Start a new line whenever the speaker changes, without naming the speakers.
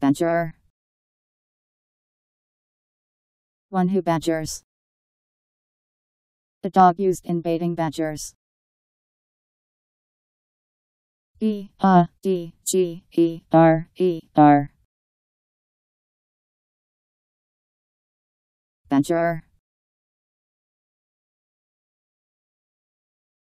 Badger. One who badgers. A dog used in baiting badgers. E A D G E R E R. Badger.